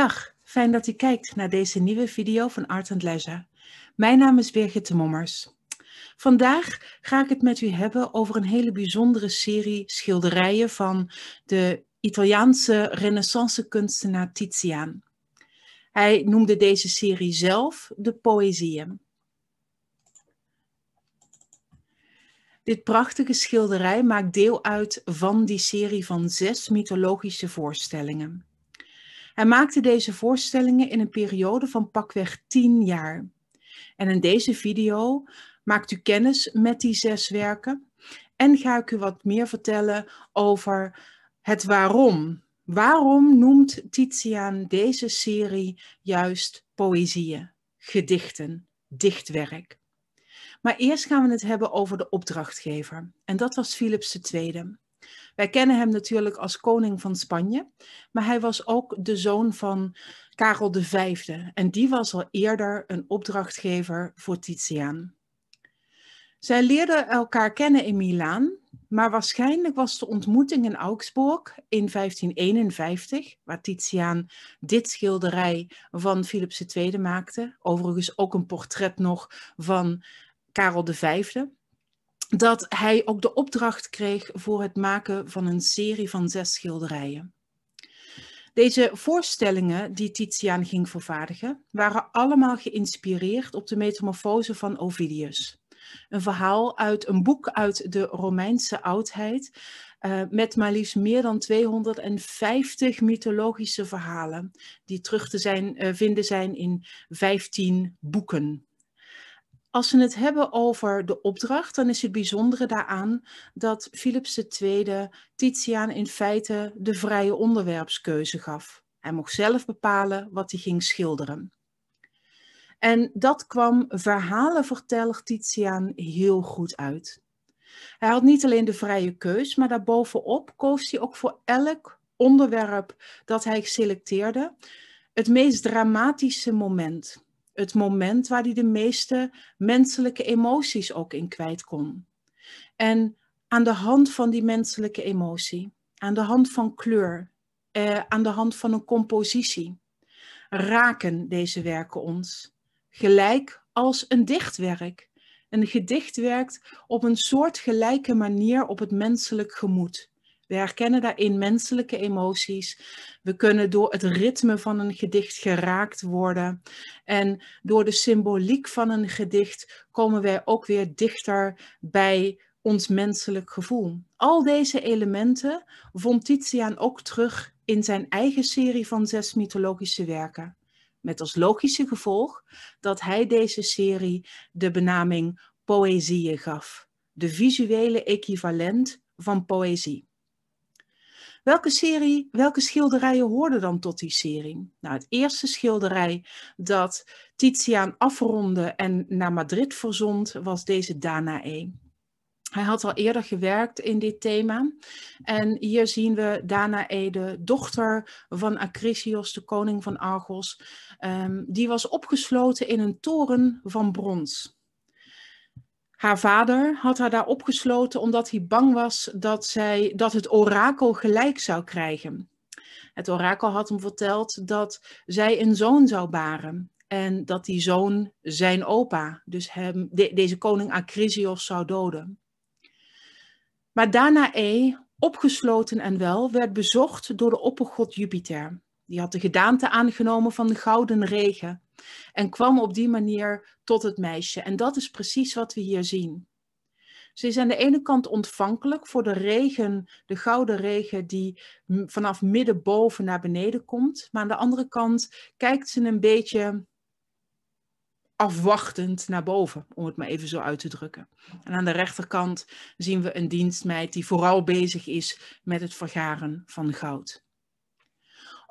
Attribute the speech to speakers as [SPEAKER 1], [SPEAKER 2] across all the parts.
[SPEAKER 1] Dag, fijn dat u kijkt naar deze nieuwe video van Art and Leisure. Mijn naam is Birgitte Mommers. Vandaag ga ik het met u hebben over een hele bijzondere serie schilderijen van de Italiaanse renaissance kunstenaar Titiaan. Hij noemde deze serie zelf de Poëzieën. Dit prachtige schilderij maakt deel uit van die serie van zes mythologische voorstellingen. Hij maakte deze voorstellingen in een periode van pakweg 10 jaar. En in deze video maakt u kennis met die zes werken en ga ik u wat meer vertellen over het waarom. Waarom noemt Titiaan deze serie juist poëzieën, gedichten, dichtwerk? Maar eerst gaan we het hebben over de opdrachtgever. En dat was Philips II. Wij kennen hem natuurlijk als koning van Spanje, maar hij was ook de zoon van Karel V. En die was al eerder een opdrachtgever voor Titiaan. Zij leerden elkaar kennen in Milaan, maar waarschijnlijk was de ontmoeting in Augsburg in 1551, waar Titiaan dit schilderij van Philips II maakte, overigens ook een portret nog van Karel V dat hij ook de opdracht kreeg voor het maken van een serie van zes schilderijen. Deze voorstellingen die Titiaan ging vervaardigen, waren allemaal geïnspireerd op de metamorfose van Ovidius. Een verhaal uit een boek uit de Romeinse oudheid, eh, met maar liefst meer dan 250 mythologische verhalen, die terug te zijn, eh, vinden zijn in 15 boeken. Als we het hebben over de opdracht, dan is het bijzondere daaraan dat Philips II Titiaan in feite de vrije onderwerpskeuze gaf. Hij mocht zelf bepalen wat hij ging schilderen. En dat kwam verhalenverteller Titiaan heel goed uit. Hij had niet alleen de vrije keus, maar daarbovenop koos hij ook voor elk onderwerp dat hij selecteerde het meest dramatische moment. Het moment waar hij de meeste menselijke emoties ook in kwijt kon. En aan de hand van die menselijke emotie, aan de hand van kleur, eh, aan de hand van een compositie, raken deze werken ons. Gelijk als een dichtwerk. Een gedicht werkt op een soortgelijke manier op het menselijk gemoed. We herkennen daarin menselijke emoties. We kunnen door het ritme van een gedicht geraakt worden. En door de symboliek van een gedicht komen wij ook weer dichter bij ons menselijk gevoel. Al deze elementen vond Titiaan ook terug in zijn eigen serie van zes mythologische werken. Met als logische gevolg dat hij deze serie de benaming Poëzie gaf, de visuele equivalent van poëzie. Welke, serie, welke schilderijen hoorden dan tot die serie? Nou, het eerste schilderij dat Titiaan afronde en naar Madrid verzond was deze Danae. Hij had al eerder gewerkt in dit thema. En hier zien we Danae, de dochter van Acrisios, de koning van Argos. Ehm, die was opgesloten in een toren van brons. Haar vader had haar daar opgesloten omdat hij bang was dat, zij, dat het orakel gelijk zou krijgen. Het orakel had hem verteld dat zij een zoon zou baren. En dat die zoon zijn opa, dus hem, deze koning Acrisios, zou doden. Maar Danae, eh, opgesloten en wel, werd bezocht door de oppergod Jupiter. Die had de gedaante aangenomen van de gouden regen en kwam op die manier tot het meisje. En dat is precies wat we hier zien. Ze is aan de ene kant ontvankelijk voor de regen, de gouden regen die vanaf midden boven naar beneden komt. Maar aan de andere kant kijkt ze een beetje afwachtend naar boven, om het maar even zo uit te drukken. En aan de rechterkant zien we een dienstmeid die vooral bezig is met het vergaren van goud.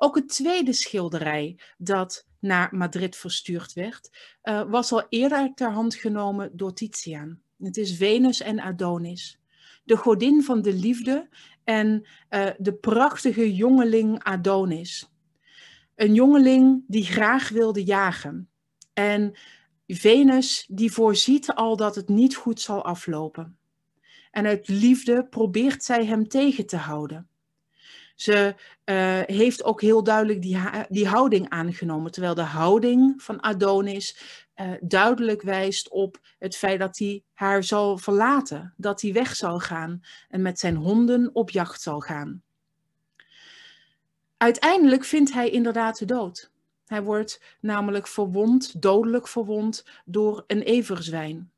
[SPEAKER 1] Ook het tweede schilderij dat naar Madrid verstuurd werd, eh, was al eerder ter hand genomen door Titiaan. Het is Venus en Adonis, de godin van de liefde en eh, de prachtige jongeling Adonis. Een jongeling die graag wilde jagen. En Venus die voorziet al dat het niet goed zal aflopen. En uit liefde probeert zij hem tegen te houden. Ze eh, heeft ook heel duidelijk die, die houding aangenomen, terwijl de houding van Adonis eh, duidelijk wijst op het feit dat hij haar zal verlaten, dat hij weg zal gaan en met zijn honden op jacht zal gaan. Uiteindelijk vindt hij inderdaad de dood. Hij wordt namelijk verwond, dodelijk verwond, door een everzwijn.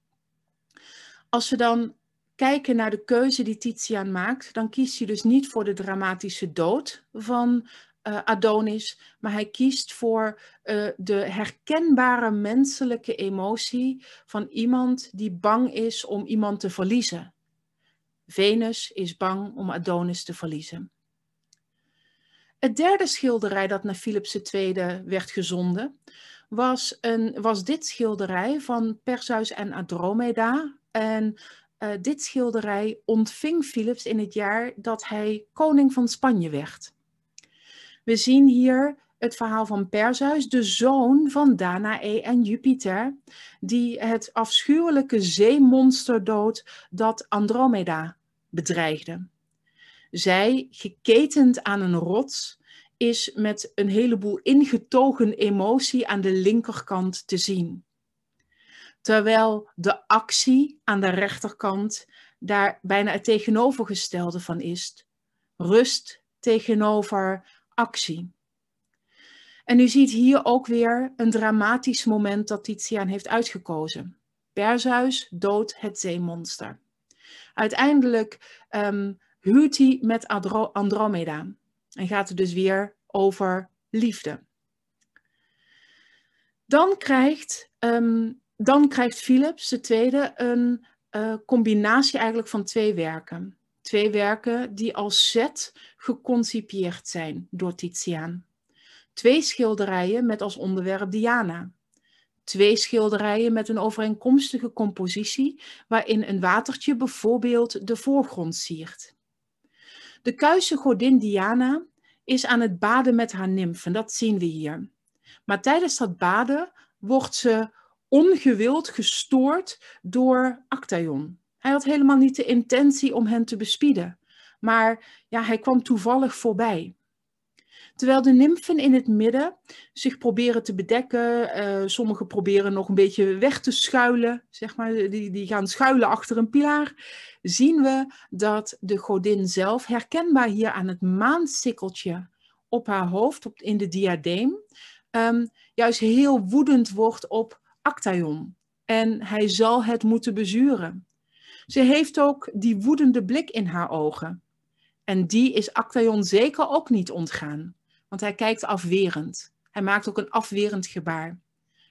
[SPEAKER 1] Als we dan kijken naar de keuze die Titiaan maakt, dan kiest hij dus niet voor de dramatische dood van eh, Adonis, maar hij kiest voor eh, de herkenbare menselijke emotie van iemand die bang is om iemand te verliezen. Venus is bang om Adonis te verliezen. Het derde schilderij dat naar Philips II werd gezonden, was, een, was dit schilderij van Perseus en Andromeda. En eh, dit schilderij ontving Philips in het jaar dat hij koning van Spanje werd. We zien hier het verhaal van Perseus, de zoon van Danae en Jupiter, die het afschuwelijke zeemonster dood dat Andromeda bedreigde. Zij, geketend aan een rots, is met een heleboel ingetogen emotie aan de linkerkant te zien. Terwijl de actie aan de rechterkant daar bijna het tegenovergestelde van is. Rust tegenover actie. En u ziet hier ook weer een dramatisch moment dat Titiaan heeft uitgekozen. Perseus doodt het zeemonster. Uiteindelijk um, huwt hij met Andromeda en gaat het dus weer over liefde. Dan krijgt ehm, dan krijgt Philips, de tweede, een eh, combinatie eigenlijk van twee werken. Twee werken die als set geconcipieerd zijn door Titiaan. Twee schilderijen met als onderwerp Diana. Twee schilderijen met een overeenkomstige compositie, waarin een watertje bijvoorbeeld de voorgrond siert. De kuise godin Diana is aan het baden met haar nimfen, dat zien we hier. Maar tijdens dat baden wordt ze ongewild gestoord door Actaeon. Hij had helemaal niet de intentie om hen te bespieden, maar ja, hij kwam toevallig voorbij. Terwijl de nymfen in het midden zich proberen te bedekken, uh, sommigen proberen nog een beetje weg te schuilen, zeg maar, die, die gaan schuilen achter een pilaar, zien we dat de godin zelf, herkenbaar hier aan het maansikkeltje op haar hoofd, op, in de diadeem, ehm, juist heel woedend wordt op Actaion en hij zal het moeten bezuren. Ze heeft ook die woedende blik in haar ogen. En die is Actaion zeker ook niet ontgaan, want hij kijkt afwerend. Hij maakt ook een afwerend gebaar.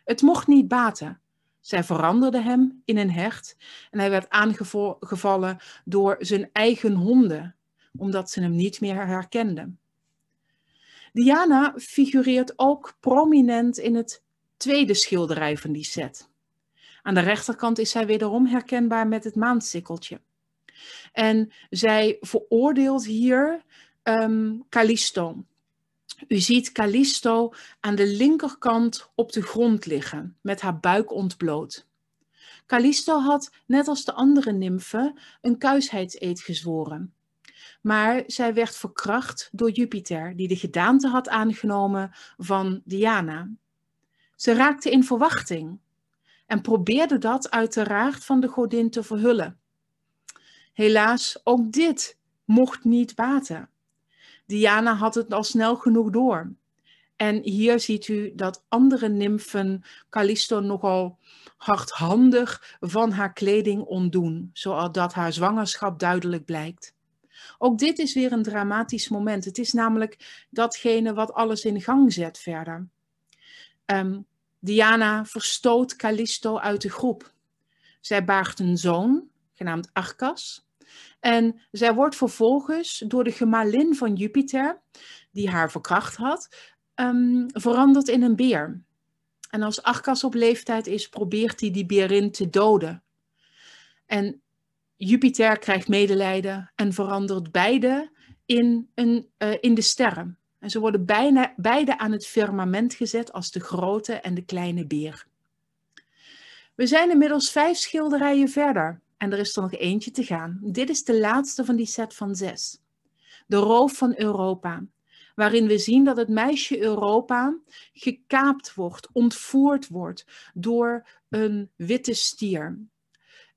[SPEAKER 1] Het mocht niet baten. Zij veranderde hem in een hert en hij werd aangevallen door zijn eigen honden, omdat ze hem niet meer herkenden. Diana figureert ook prominent in het tweede schilderij van die set. Aan de rechterkant is zij wederom herkenbaar met het maansikkeltje. En zij veroordeelt hier um, Callisto. U ziet Callisto aan de linkerkant op de grond liggen, met haar buik ontbloot. Callisto had, net als de andere nymfen een kuisheidseed gezworen. Maar zij werd verkracht door Jupiter, die de gedaante had aangenomen van Diana. Ze raakte in verwachting en probeerde dat uiteraard van de godin te verhullen. Helaas, ook dit mocht niet baten. Diana had het al snel genoeg door. En hier ziet u dat andere nimfen Callisto nogal hardhandig van haar kleding ontdoen, zodat haar zwangerschap duidelijk blijkt. Ook dit is weer een dramatisch moment. Het is namelijk datgene wat alles in gang zet verder. Um, Diana verstoot Callisto uit de groep. Zij baart een zoon, genaamd Arcas. En zij wordt vervolgens door de gemalin van Jupiter, die haar verkracht had, ehm, veranderd in een beer. En als Arcas op leeftijd is, probeert hij die beerin te doden. En Jupiter krijgt medelijden en verandert beide in, een, eh, in de sterren. En ze worden bijna, beide aan het firmament gezet als de grote en de kleine beer. We zijn inmiddels vijf schilderijen verder en er is er nog eentje te gaan. Dit is de laatste van die set van zes. De roof van Europa, waarin we zien dat het meisje Europa gekaapt wordt, ontvoerd wordt door een witte stier.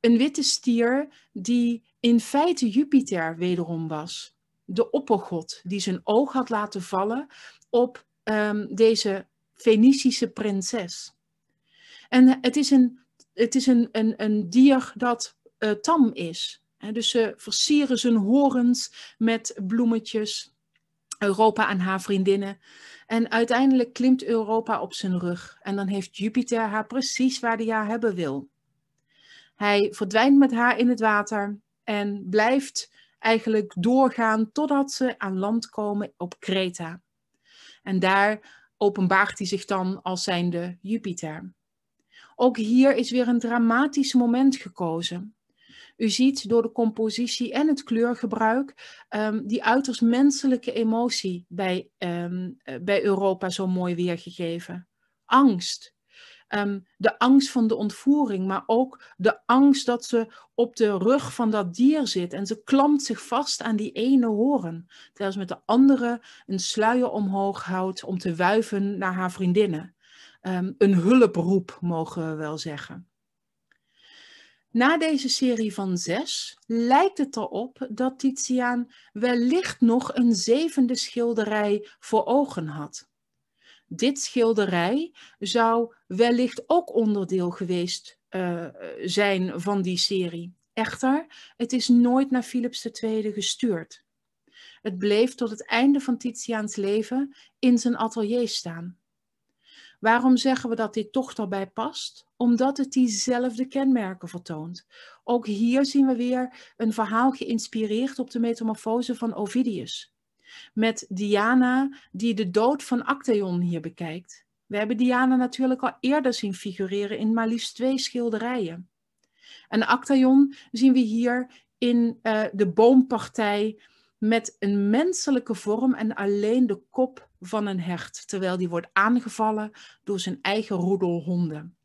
[SPEAKER 1] Een witte stier die in feite Jupiter wederom was de oppergod die zijn oog had laten vallen op ehm, deze Fenicische prinses. En eh, het is een, het is een, een, een dier dat eh, tam is. Dus ze versieren zijn horens met bloemetjes. Europa aan haar vriendinnen. En uiteindelijk klimt Europa op zijn rug. En dan heeft Jupiter haar precies waar hij haar hebben wil. Hij verdwijnt met haar in het water en blijft eigenlijk doorgaan totdat ze aan land komen op Kreta. En daar openbaart hij zich dan als zijnde Jupiter. Ook hier is weer een dramatisch moment gekozen. U ziet door de compositie en het kleurgebruik ehm, die uiterst menselijke emotie bij, ehm, eh, bij Europa zo mooi weergegeven. Angst, Ehm, de angst van de ontvoering, maar ook de angst dat ze op de rug van dat dier zit en ze klampt zich vast aan die ene horen, terwijl ze met de andere een sluier omhoog houdt om te wuiven naar haar vriendinnen. Ehm, een hulproep, mogen we wel zeggen. Na deze serie van zes lijkt het erop dat Titiaan wellicht nog een zevende schilderij voor ogen had dit schilderij zou wellicht ook onderdeel geweest eh, zijn van die serie. Echter, het is nooit naar Philips II gestuurd. Het bleef tot het einde van Titiaans leven in zijn atelier staan. Waarom zeggen we dat dit toch daarbij past? Omdat het diezelfde kenmerken vertoont. Ook hier zien we weer een verhaal geïnspireerd op de metamorfose van Ovidius met Diana, die de dood van Actaeon hier bekijkt. We hebben Diana natuurlijk al eerder zien figureren in maar liefst twee schilderijen. En Actaeon zien we hier in eh, de boompartij met een menselijke vorm en alleen de kop van een hert, terwijl die wordt aangevallen door zijn eigen roedel honden.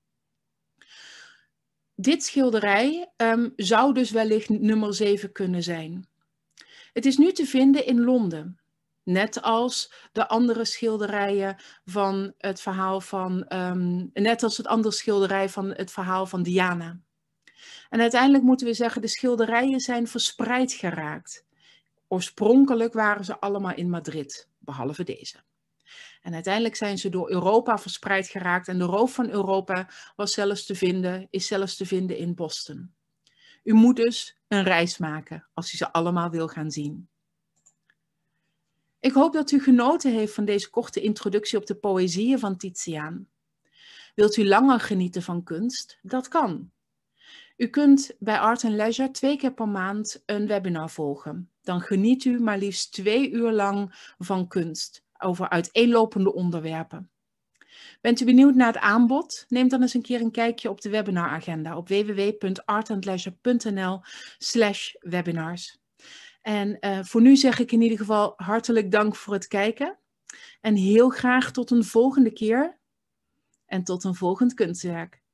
[SPEAKER 1] Dit schilderij ehm, zou dus wellicht nummer 7 kunnen zijn. Het is nu te vinden in Londen. Net als de andere schilderijen van het verhaal van, ehm, net als het andere schilderij van het verhaal van Diana. En uiteindelijk moeten we zeggen, de schilderijen zijn verspreid geraakt. Oorspronkelijk waren ze allemaal in Madrid, behalve deze. En uiteindelijk zijn ze door Europa verspreid geraakt en de roof van Europa was zelfs te vinden, is zelfs te vinden in Boston. U moet dus een reis maken als u ze allemaal wil gaan zien. Ik hoop dat u genoten heeft van deze korte introductie op de poëzieën van Titiaan. Wilt u langer genieten van kunst? Dat kan. U kunt bij Art Leisure twee keer per maand een webinar volgen. Dan geniet u maar liefst twee uur lang van kunst over uiteenlopende onderwerpen. Bent u benieuwd naar het aanbod? Neem dan eens een keer een kijkje op de webinaragenda op www.artandleisure.nl slash webinars. En eh, voor nu zeg ik in ieder geval hartelijk dank voor het kijken. En heel graag tot een volgende keer en tot een volgend kunstwerk.